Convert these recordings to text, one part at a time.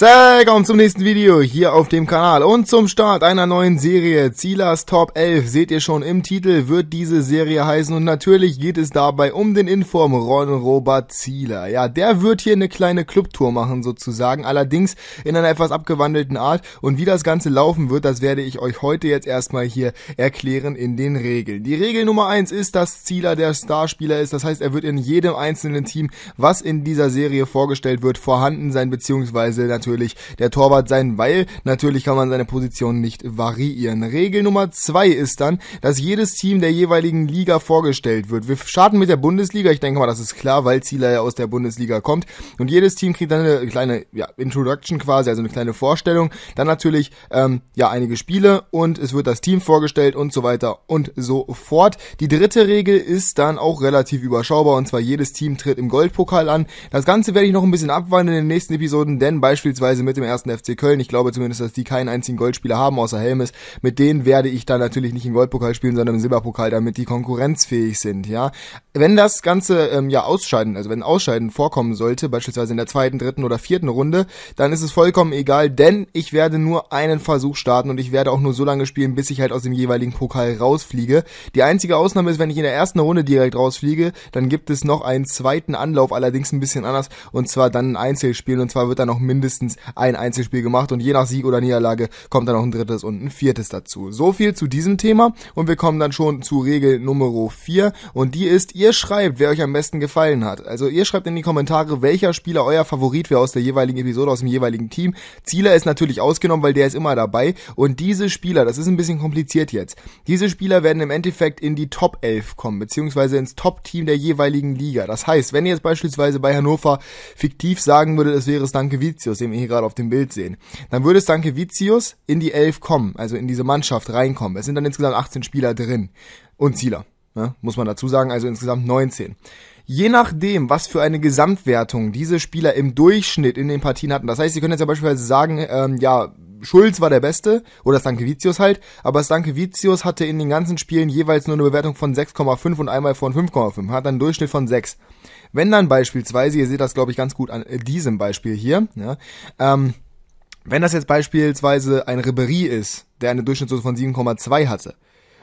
Willkommen zum nächsten Video hier auf dem Kanal und zum Start einer neuen Serie Zielers Top 11. Seht ihr schon im Titel wird diese Serie heißen und natürlich geht es dabei um den Inform Ron Robert Zieler. Ja, der wird hier eine kleine Clubtour machen sozusagen, allerdings in einer etwas abgewandelten Art und wie das Ganze laufen wird, das werde ich euch heute jetzt erstmal hier erklären in den Regeln. Die Regel Nummer 1 ist, dass Zieler der Starspieler ist, das heißt er wird in jedem einzelnen Team, was in dieser Serie vorgestellt wird, vorhanden sein beziehungsweise natürlich natürlich der Torwart sein, weil natürlich kann man seine Position nicht variieren. Regel Nummer zwei ist dann, dass jedes Team der jeweiligen Liga vorgestellt wird. Wir starten mit der Bundesliga. Ich denke mal, das ist klar, weil Zieler ja aus der Bundesliga kommt. Und jedes Team kriegt dann eine kleine ja, Introduction quasi, also eine kleine Vorstellung. Dann natürlich ähm, ja einige Spiele und es wird das Team vorgestellt und so weiter und so fort. Die dritte Regel ist dann auch relativ überschaubar und zwar jedes Team tritt im Goldpokal an. Das Ganze werde ich noch ein bisschen abwandeln in den nächsten Episoden, denn beispielsweise beispielsweise mit dem ersten FC Köln, ich glaube zumindest, dass die keinen einzigen Goldspieler haben, außer Helmes, mit denen werde ich dann natürlich nicht im Goldpokal spielen, sondern im Silberpokal, damit die konkurrenzfähig sind, ja. Wenn das Ganze ähm, ja ausscheiden, also wenn Ausscheiden vorkommen sollte, beispielsweise in der zweiten, dritten oder vierten Runde, dann ist es vollkommen egal, denn ich werde nur einen Versuch starten und ich werde auch nur so lange spielen, bis ich halt aus dem jeweiligen Pokal rausfliege. Die einzige Ausnahme ist, wenn ich in der ersten Runde direkt rausfliege, dann gibt es noch einen zweiten Anlauf, allerdings ein bisschen anders, und zwar dann ein Einzelspiel, und zwar wird dann noch mindestens meistens ein Einzelspiel gemacht und je nach Sieg oder Niederlage kommt dann noch ein drittes und ein viertes dazu. So viel zu diesem Thema und wir kommen dann schon zu Regel Nummer 4 und die ist, ihr schreibt, wer euch am besten gefallen hat. Also ihr schreibt in die Kommentare, welcher Spieler euer Favorit wäre aus der jeweiligen Episode, aus dem jeweiligen Team. Zieler ist natürlich ausgenommen, weil der ist immer dabei und diese Spieler, das ist ein bisschen kompliziert jetzt, diese Spieler werden im Endeffekt in die Top 11 kommen, beziehungsweise ins Top-Team der jeweiligen Liga. Das heißt, wenn ihr jetzt beispielsweise bei Hannover fiktiv sagen würdet, es wäre Stankiewicz, dem hier gerade auf dem Bild sehen, dann würde Stanke Vitius in die Elf kommen, also in diese Mannschaft reinkommen. Es sind dann insgesamt 18 Spieler drin und Zieler, ne? muss man dazu sagen, also insgesamt 19. Je nachdem, was für eine Gesamtwertung diese Spieler im Durchschnitt in den Partien hatten. Das heißt, Sie können jetzt ja beispielsweise sagen, ähm, ja, Schulz war der Beste oder Stankiewicz halt, aber Stankiewicz hatte in den ganzen Spielen jeweils nur eine Bewertung von 6,5 und einmal von 5,5, hat einen Durchschnitt von 6. Wenn dann beispielsweise, ihr seht das glaube ich ganz gut an äh, diesem Beispiel hier, ja, ähm, wenn das jetzt beispielsweise ein Ribery ist, der eine Durchschnittsnote von 7,2 hatte,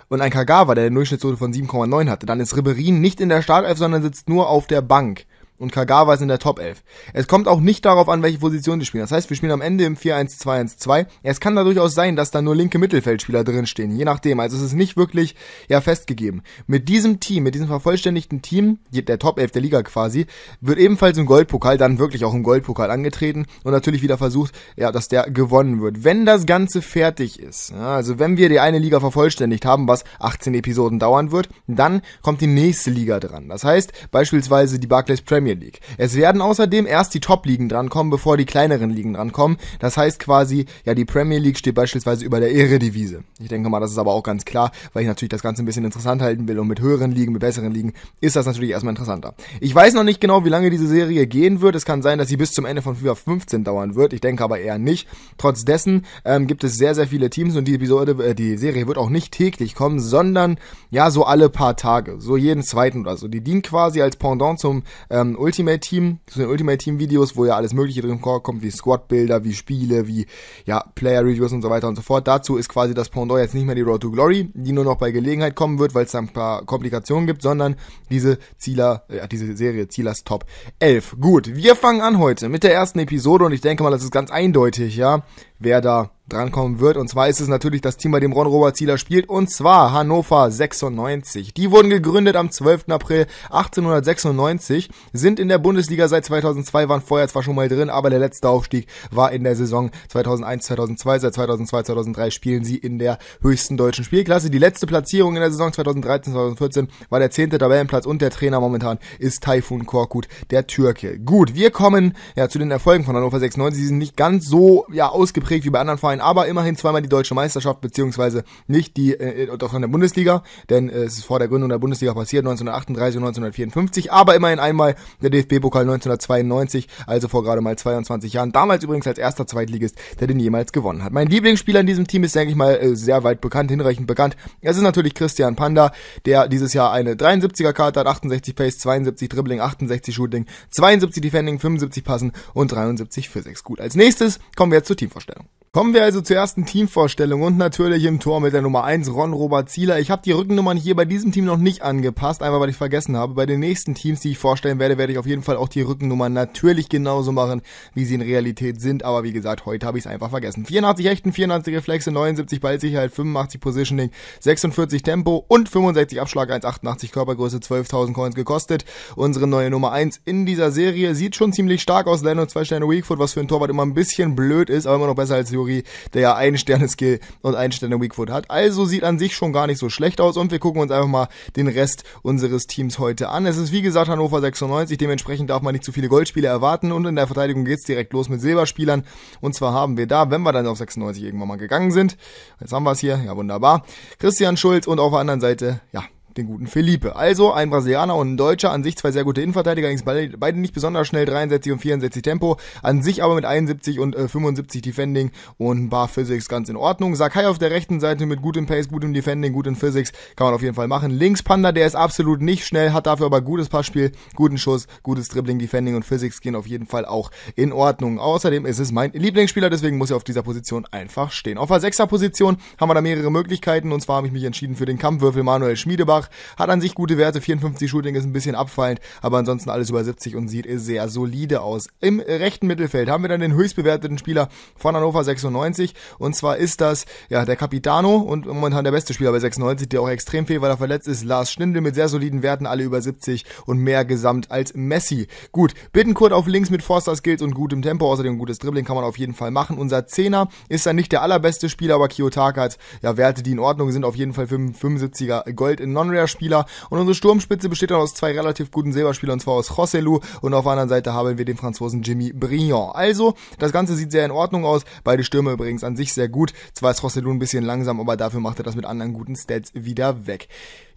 und ein Kagawa, der eine Durchschnittsnote von 7,9 hatte, dann ist Ribery nicht in der Startelf, sondern sitzt nur auf der Bank und Kagawa ist in der Top 11. Es kommt auch nicht darauf an, welche Position sie spielen. Das heißt, wir spielen am Ende im 4-1-2-1-2. Es kann da durchaus sein, dass da nur linke Mittelfeldspieler drinstehen, je nachdem. Also es ist nicht wirklich ja festgegeben. Mit diesem Team, mit diesem vervollständigten Team, der Top 11 der Liga quasi, wird ebenfalls im Goldpokal, dann wirklich auch im Goldpokal angetreten und natürlich wieder versucht, ja, dass der gewonnen wird. Wenn das Ganze fertig ist, ja, also wenn wir die eine Liga vervollständigt haben, was 18 Episoden dauern wird, dann kommt die nächste Liga dran. Das heißt, beispielsweise die Barclays Premier Premier League. Es werden außerdem erst die Top-Ligen drankommen, bevor die kleineren Ligen drankommen. Das heißt quasi, ja, die Premier League steht beispielsweise über der Eredivisie. Ich denke mal, das ist aber auch ganz klar, weil ich natürlich das Ganze ein bisschen interessant halten will und mit höheren Ligen, mit besseren Ligen ist das natürlich erstmal interessanter. Ich weiß noch nicht genau, wie lange diese Serie gehen wird. Es kann sein, dass sie bis zum Ende von FIFA 15 dauern wird. Ich denke aber eher nicht. Trotz dessen ähm, gibt es sehr, sehr viele Teams und die Episode, äh, die Serie wird auch nicht täglich kommen, sondern ja, so alle paar Tage, so jeden zweiten oder so. Die dient quasi als Pendant zum ähm, ein Ultimate Team, zu den Ultimate Team Videos, wo ja alles mögliche drin kommt, wie Squad Builder, wie Spiele, wie ja Player Reviews und so weiter und so fort. Dazu ist quasi das Pendant jetzt nicht mehr die Road to Glory, die nur noch bei Gelegenheit kommen wird, weil es da ein paar Komplikationen gibt, sondern diese Zieler, ja, diese Serie Zielers Top 11. Gut, wir fangen an heute mit der ersten Episode und ich denke mal, das ist ganz eindeutig, ja, wer da drankommen wird. Und zwar ist es natürlich das Team, bei dem Ron Robert Zieler spielt. Und zwar Hannover 96. Die wurden gegründet am 12. April 1896, sind in der Bundesliga seit 2002, waren vorher zwar schon mal drin, aber der letzte Aufstieg war in der Saison 2001, 2002. Seit 2002, 2003 spielen sie in der höchsten deutschen Spielklasse. Die letzte Platzierung in der Saison 2013, 2014 war der 10. Tabellenplatz und der Trainer momentan ist Taifun Korkut, der Türke. Gut, wir kommen ja zu den Erfolgen von Hannover 96. Die sind nicht ganz so ja, ausgeprägt wie bei anderen Vereinen Verein, aber immerhin zweimal die deutsche Meisterschaft, beziehungsweise nicht die äh, doch von der Bundesliga, denn äh, es ist vor der Gründung der Bundesliga passiert, 1938 und 1954, aber immerhin einmal der DFB-Pokal 1992, also vor gerade mal 22 Jahren, damals übrigens als erster Zweitligist, der den jemals gewonnen hat. Mein Lieblingsspieler in diesem Team ist, denke ich mal, äh, sehr weit bekannt, hinreichend bekannt. Es ist natürlich Christian Panda, der dieses Jahr eine 73er-Karte hat, 68 Pace, 72 Dribbling, 68 Shooting, 72 Defending, 75 Passen und 73 Physics. Gut, als nächstes kommen wir jetzt zur Teamvorstellung. Kommen wir also zur ersten Teamvorstellung und natürlich im Tor mit der Nummer 1 Ron Robert Zieler. Ich habe die Rückennummern hier bei diesem Team noch nicht angepasst, einmal weil ich vergessen habe. Bei den nächsten Teams, die ich vorstellen werde, werde ich auf jeden Fall auch die Rückennummern natürlich genauso machen, wie sie in Realität sind. Aber wie gesagt, heute habe ich es einfach vergessen. 84 Hechten, 94 Reflexe, 79 Ballsicherheit, 85 Positioning, 46 Tempo und 65 Abschlag, 1,88 Körpergröße, 12.000 Coins gekostet. Unsere neue Nummer 1 in dieser Serie sieht schon ziemlich stark aus. Lennon 2 Sterne Weakfoot, was für ein Torwart immer ein bisschen blöd ist, aber immer noch besser als Juri der ja einen Sterne-Skill und einen Sterne Weakfoot hat. Also sieht an sich schon gar nicht so schlecht aus und wir gucken uns einfach mal den Rest unseres Teams heute an. Es ist wie gesagt Hannover 96, dementsprechend darf man nicht zu viele Goldspiele erwarten und in der Verteidigung geht's direkt los mit Silberspielern. Und zwar haben wir da, wenn wir dann auf 96 irgendwann mal gegangen sind, jetzt haben wir es hier, ja wunderbar, Christian Schulz und auf der anderen Seite, ja, den guten Felipe. Also ein Brasilianer und ein Deutscher, an sich zwei sehr gute Innenverteidiger, allerdings beide, nicht besonders schnell, 63 und 64 Tempo, an sich aber mit 71 und äh, 75 Defending und ein paar Physics ganz in Ordnung. Sakai auf der rechten Seite mit gutem Pace, gutem Defending, gutem Physics, kann man auf jeden Fall machen. Links Panda, der ist absolut nicht schnell, hat dafür aber gutes Passspiel, guten Schuss, gutes Dribbling, Defending und Physics gehen auf jeden Fall auch in Ordnung. Außerdem ist es mein Lieblingsspieler, deswegen muss er auf dieser Position einfach stehen. Auf der Sechser Position haben wir da mehrere Möglichkeiten und zwar habe ich mich entschieden für den Kampfwürfel Manuel Schmiedebach Gladbach hat an sich gute Werte, 54 Shooting ist ein bisschen abfallend, aber ansonsten alles über 70 und sieht sehr solide aus. Im rechten Mittelfeld haben wir dann den höchst bewerteten Spieler von Hannover 96 und zwar ist das ja der Capitano und momentan der beste Spieler bei 96, der auch extrem fehlt, weil er verletzt ist, Lars Schnindel mit sehr soliden Werten, alle über 70 und mehr gesamt als Messi. Gut, Bittenkurt auf links mit Forster Skills und gutem Tempo, außerdem gutes Dribbling kann man auf jeden Fall machen. Unser Zehner ist dann nicht der allerbeste Spieler, aber Kiyotaka hat ja Werte, die in Ordnung sind, auf jeden Fall 75er Gold in non Abwehrspieler. Und unsere Sturmspitze besteht dann aus zwei relativ guten Silberspielern, und zwar aus Joselu und auf der anderen Seite haben wir den Franzosen Jimmy Briand. Also, das Ganze sieht sehr in Ordnung aus. Beide Stürme übrigens an sich sehr gut. Zwar ist Joselu ein bisschen langsam, aber dafür macht er das mit anderen guten Stats wieder weg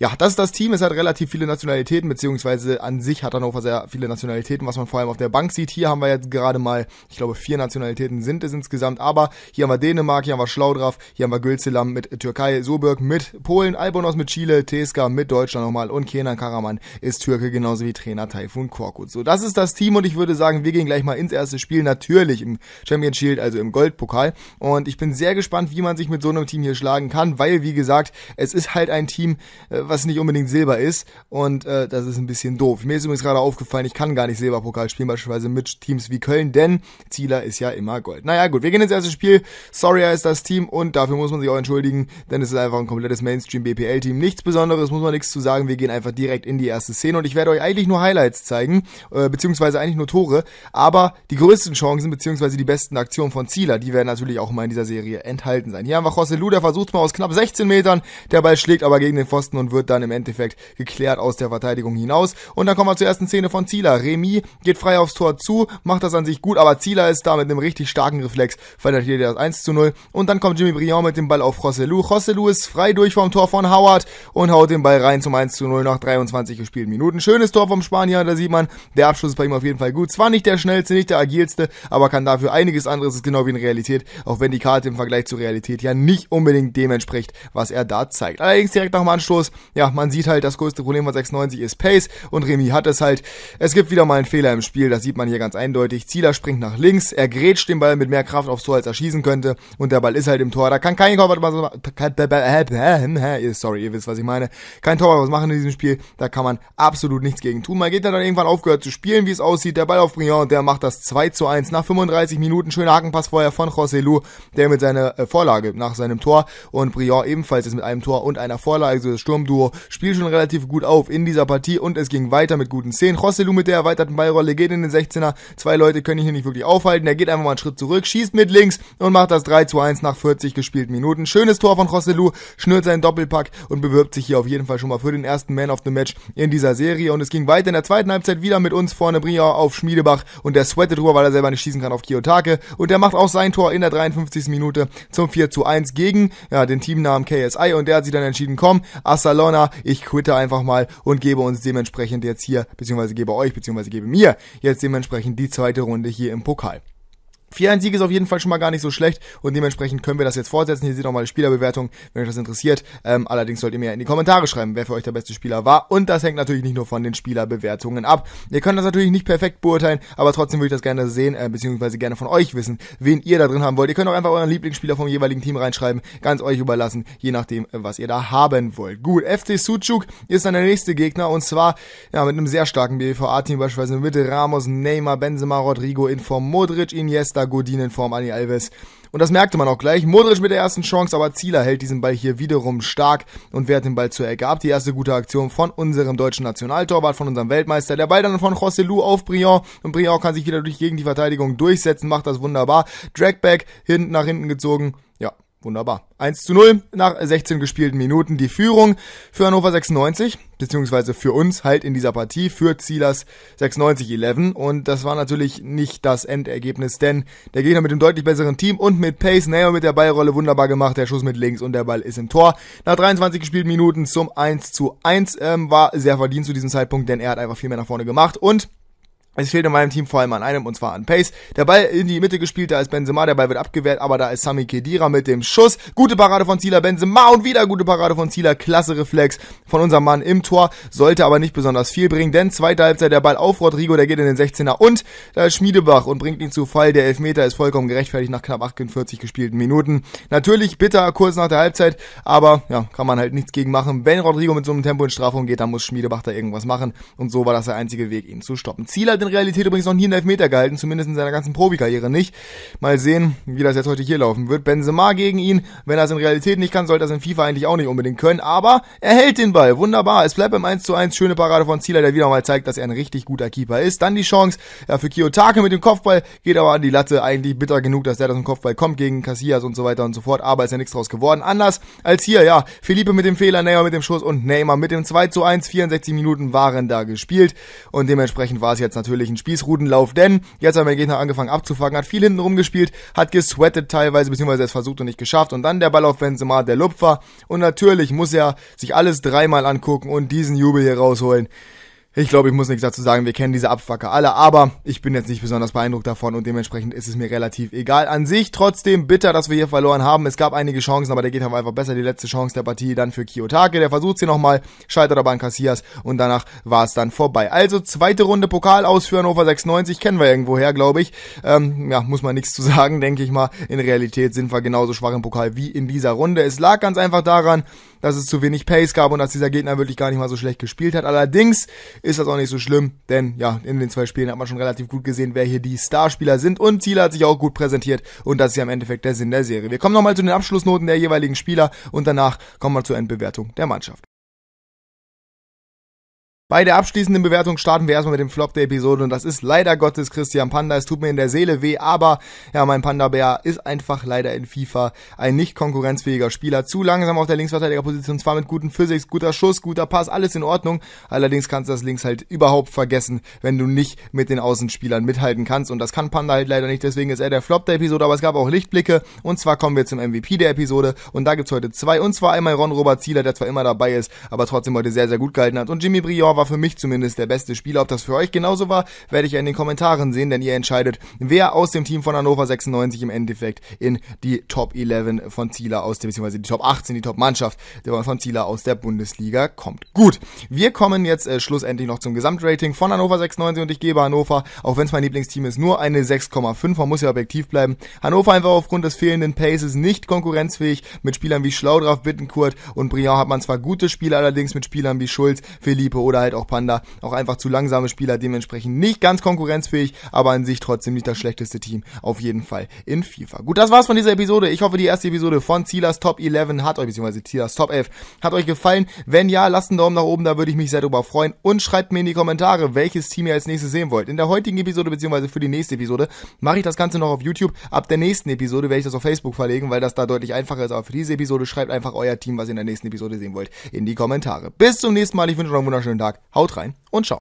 ja, das ist das Team. Es hat relativ viele Nationalitäten, beziehungsweise an sich hat Hannover sehr viele Nationalitäten, was man vor allem auf der Bank sieht. Hier haben wir jetzt gerade mal, ich glaube, vier Nationalitäten sind es insgesamt, aber hier haben wir Dänemark, hier haben wir Schlaudraff, hier haben wir Gülzelam mit Türkei, Soberg mit Polen, Albonos mit Chile, Teska mit Deutschland nochmal und Kenan Karaman ist Türke, genauso wie Trainer Taifun Korkut. So, das ist das Team und ich würde sagen, wir gehen gleich mal ins erste Spiel, natürlich im Champions Shield, also im Goldpokal. Und ich bin sehr gespannt, wie man sich mit so einem Team hier schlagen kann, weil, wie gesagt, es ist halt ein Team, äh, was nicht unbedingt Silber ist. Und äh, das ist ein bisschen doof. Mir ist übrigens gerade aufgefallen, ich kann gar nicht Silberpokal spielen, beispielsweise mit Teams wie Köln, denn Zieler ist ja immer Gold. Naja, gut, wir gehen ins erste Spiel. Soria ist das Team und dafür muss man sich auch entschuldigen, denn es ist einfach ein komplettes Mainstream-BPL-Team. Nichts Besonderes, muss man nichts zu sagen. Wir gehen einfach direkt in die erste Szene und ich werde euch eigentlich nur Highlights zeigen, äh, beziehungsweise eigentlich nur Tore, aber die größten Chancen, beziehungsweise die besten Aktionen von Zieler, die werden natürlich auch mal in dieser Serie enthalten sein. Hier haben wir José Luda, versucht mal aus knapp 16 Metern, der Ball schlägt aber gegen den Pfosten und wird wird dann im Endeffekt geklärt aus der Verteidigung hinaus. Und dann kommen wir zur ersten Szene von Zieler. Remy geht frei aufs Tor zu, macht das an sich gut, aber Zieler ist da mit einem richtig starken Reflex, verteidigt das 1 zu 0. Und dann kommt Jimmy Briand mit dem Ball auf Rosselu. Rosselu ist frei durch vom Tor von Howard und haut den Ball rein zum 1 zu 0 nach 23 gespielten Minuten. Schönes Tor vom Spanier, da sieht man, der Abschluss ist bei ihm auf jeden Fall gut. Zwar nicht der schnellste, nicht der agilste, aber kann dafür einiges anderes, ist genau wie in Realität, auch wenn die Karte im Vergleich zur Realität ja nicht unbedingt dem entspricht, was er da zeigt. Allerdings direkt nach dem Anstoß ja, man sieht halt, das größte Problem von 96 ist Pace und Remy hat es halt. Es gibt wieder mal einen Fehler im Spiel, das sieht man hier ganz eindeutig. Zieler springt nach links, er grätscht den Ball mit mehr Kraft aufs Tor, als er schießen könnte und der Ball ist halt im Tor. Da kann kein Torwart was machen. Sorry, ihr wisst, was ich meine. Kein Torwart was machen in diesem Spiel, da kann man absolut nichts gegen tun. Man geht dann irgendwann aufgehört zu spielen, wie es aussieht. Der Ball auf Briand und der macht das 2 zu 1 nach 35 Minuten. Schöner Hakenpass vorher von José Lu, der mit seiner äh, Vorlage nach seinem Tor und Briand ebenfalls ist mit einem Tor und einer Vorlage, also das Sturmduo Adebayor spielt schon relativ gut auf in dieser Partie und es ging weiter mit guten Szenen. Rosselu mit der erweiterten Ballrolle geht in den 16er. Zwei Leute können ihn hier nicht wirklich aufhalten. Er geht einfach mal einen Schritt zurück, schießt mit links und macht das 3 zu 1 nach 40 gespielten Minuten. Schönes Tor von Rosselu, schnürt seinen Doppelpack und bewirbt sich hier auf jeden Fall schon mal für den ersten Man of the Match in dieser Serie. Und es ging weiter in der zweiten Halbzeit wieder mit uns vorne Brian auf Schmiedebach und der sweatet drüber, weil er selber nicht schießen kann auf Kiyotake. Und der macht auch sein Tor in der 53. Minute zum 4 zu 1 gegen ja, den Teamnamen KSI und der hat sich dann entschieden, komm, Assalon Barcelona. Ich quitte einfach mal und gebe uns dementsprechend jetzt hier, beziehungsweise gebe euch, beziehungsweise gebe mir jetzt dementsprechend die zweite Runde hier im Pokal. 4-1-Sieg ist auf jeden Fall schon mal gar nicht so schlecht und dementsprechend können wir das jetzt fortsetzen. Hier seht ihr nochmal die Spielerbewertung, wenn euch das interessiert. Ähm, allerdings sollt ihr mir in die Kommentare schreiben, wer für euch der beste Spieler war und das hängt natürlich nicht nur von den Spielerbewertungen ab. Ihr könnt das natürlich nicht perfekt beurteilen, aber trotzdem würde ich das gerne sehen, äh, beziehungsweise gerne von euch wissen, wen ihr da drin haben wollt. Ihr könnt auch einfach euren Lieblingsspieler vom jeweiligen Team reinschreiben, ganz euch überlassen, je nachdem, äh, was ihr da haben wollt. Gut, FC Suchuk ist dann der nächste Gegner und zwar ja, mit einem sehr starken BVA-Team, beispielsweise mit Ramos, Neymar, Benzema, Rodrigo, Inform, Modric, Iniesta, da Godin in Form, Ani Alves. Und das merkte man auch gleich. Modric mit der ersten Chance, aber Zieler hält diesen Ball hier wiederum stark und wehrt den Ball zur Ecke ab. Die erste gute Aktion von unserem deutschen Nationaltorwart, von unserem Weltmeister. Der Ball dann von José Lu auf Briand und Briand kann sich wieder durch gegen die Verteidigung durchsetzen, macht das wunderbar. Dragback hinten nach hinten gezogen. Ja, Wunderbar. 1 zu 0 nach 16 gespielten Minuten die Führung für Hannover 96, beziehungsweise für uns halt in dieser Partie, für Zielers 96-11. Und das war natürlich nicht das Endergebnis, denn der Gegner mit dem deutlich besseren Team und mit Pace, Neymar mit der Ballrolle wunderbar gemacht, der Schuss mit links und der Ball ist im Tor. Nach 23 gespielten Minuten zum 1 zu 1 ähm, war sehr verdient zu diesem Zeitpunkt, denn er hat einfach viel mehr nach vorne gemacht und es fehlt in meinem Team vor allem an einem, und zwar an Pace. Der Ball in die Mitte gespielt, da ist Benzema, der Ball wird abgewehrt, aber da ist Sami Kedira mit dem Schuss. Gute Parade von Zieler, Benzema und wieder gute Parade von Zieler. Klasse Reflex von unserem Mann im Tor. Sollte aber nicht besonders viel bringen, denn zweite Halbzeit der Ball auf Rodrigo, der geht in den 16er und da äh, ist Schmiedebach und bringt ihn zu Fall. Der Elfmeter ist vollkommen gerechtfertigt nach knapp 48 gespielten Minuten. Natürlich bitter kurz nach der Halbzeit, aber ja, kann man halt nichts gegen machen. Wenn Rodrigo mit so einem Tempo in Strafung geht, dann muss Schmiedebach da irgendwas machen und so war das der einzige Weg, ihn zu stoppen. Zieler hat in Realität übrigens noch nie einen Elfmeter gehalten, zumindest in seiner ganzen Profikarriere nicht. Mal sehen, wie das jetzt heute hier laufen wird. Benzema gegen ihn, wenn er es in Realität nicht kann, sollte er es in FIFA eigentlich auch nicht unbedingt können, aber er hält den Ball, wunderbar. Es bleibt beim 1 zu 1, schöne Parade von Zieler, der wieder mal zeigt, dass er ein richtig guter Keeper ist. Dann die Chance ja, für Kiyotake mit dem Kopfball, geht aber an die Latte, eigentlich bitter genug, dass der das im Kopfball kommt gegen Casillas und so weiter und so fort, aber ist ja nichts draus geworden. Anders als hier, ja, Philippe mit dem Fehler, Neymar mit dem Schuss und Neymar mit dem 2 zu 1, 64 Minuten waren da gespielt und dementsprechend war es jetzt natürlich natürlich ein Spießrudenlauf, denn jetzt hat mein Gegner angefangen abzufangen, hat viel hinten rumgespielt, hat gesweatet teilweise, beziehungsweise es versucht und nicht geschafft und dann der Ball auf Benzema, der Lupfer und natürlich muss er sich alles dreimal angucken und diesen Jubel hier rausholen. Ich glaube, ich muss nichts dazu sagen, wir kennen diese Abfacker alle, aber ich bin jetzt nicht besonders beeindruckt davon und dementsprechend ist es mir relativ egal. An sich trotzdem bitter, dass wir hier verloren haben. Es gab einige Chancen, aber der geht einfach besser. Die letzte Chance der Partie dann für Kiyotake, der versucht sie nochmal, scheitert aber an Cassias und danach war es dann vorbei. Also zweite Runde Pokal aus für Hannover 96, kennen wir irgendwo her, glaube ich. Ähm, ja, muss man nichts zu sagen, denke ich mal. In Realität sind wir genauso schwach im Pokal wie in dieser Runde. Es lag ganz einfach daran, dass es zu wenig Pace gab und dass dieser Gegner wirklich gar nicht mal so schlecht gespielt hat. Allerdings ist das auch nicht so schlimm, denn ja, in den zwei Spielen hat man schon relativ gut gesehen, wer hier die Starspieler sind und Ziele hat sich auch gut präsentiert und das ist ja im Endeffekt der Sinn der Serie. Wir kommen nochmal zu den Abschlussnoten der jeweiligen Spieler und danach kommen wir zur Endbewertung der Mannschaft. Bei der abschließenden Bewertung starten wir erstmal mit dem Flop der Episode und das ist leider Gottes Christian Panda. Es tut mir in der Seele weh, aber ja, mein Panda-Bär ist einfach leider in FIFA ein nicht konkurrenzfähiger Spieler. Zu langsam auf der Linksverteidigerposition, zwar mit guten Physics, guter Schuss, guter Pass, alles in Ordnung. Allerdings kannst du das Links halt überhaupt vergessen, wenn du nicht mit den Außenspielern mithalten kannst und das kann Panda halt leider nicht. Deswegen ist er der Flop der Episode, aber es gab auch Lichtblicke und zwar kommen wir zum MVP der Episode und da gibt's heute zwei und zwar einmal Ron Robert Zieler, der zwar immer dabei ist, aber trotzdem heute sehr, sehr gut gehalten hat und Jimmy Brior war für mich zumindest der beste Spieler. Ob das für euch genauso war, werde ich ja in den Kommentaren sehen, denn ihr entscheidet, wer aus dem Team von Hannover 96 im Endeffekt in die Top 11 von Zieler aus, beziehungsweise die Top 18, die Top-Mannschaft von Zieler aus der Bundesliga kommt. Gut, wir kommen jetzt äh, schlussendlich noch zum Gesamtrating von Hannover 96 und ich gebe Hannover, auch wenn es mein Lieblingsteam ist, nur eine 6,5. Man muss ja objektiv bleiben. Hannover einfach aufgrund des fehlenden Paces nicht konkurrenzfähig. Mit Spielern wie Schlaudraff, Bittenkurt und Briand hat man zwar gute Spiele, allerdings mit Spielern wie Schulz, Philippe oder halt halt auch Panda, auch einfach zu langsame Spieler, dementsprechend nicht ganz konkurrenzfähig, aber an sich trotzdem nicht das schlechteste Team, auf jeden Fall in FIFA. Gut, das war's von dieser Episode. Ich hoffe, die erste Episode von Zielers Top 11 hat euch, beziehungsweise Zielers Top 11 hat euch gefallen. Wenn ja, lasst einen Daumen nach oben, da würde ich mich sehr drüber freuen und schreibt mir in die Kommentare, welches Team ihr als nächstes sehen wollt. In der heutigen Episode, beziehungsweise für die nächste Episode, mache ich das Ganze noch auf YouTube. Ab der nächsten Episode werde ich das auf Facebook verlegen, weil das da deutlich einfacher ist. Aber für diese Episode schreibt einfach euer Team, was ihr in der nächsten Episode sehen wollt, in die Kommentare. Bis zum nächsten Mal. Ich wünsche euch einen wunderschönen Tag. Haut rein und ciao.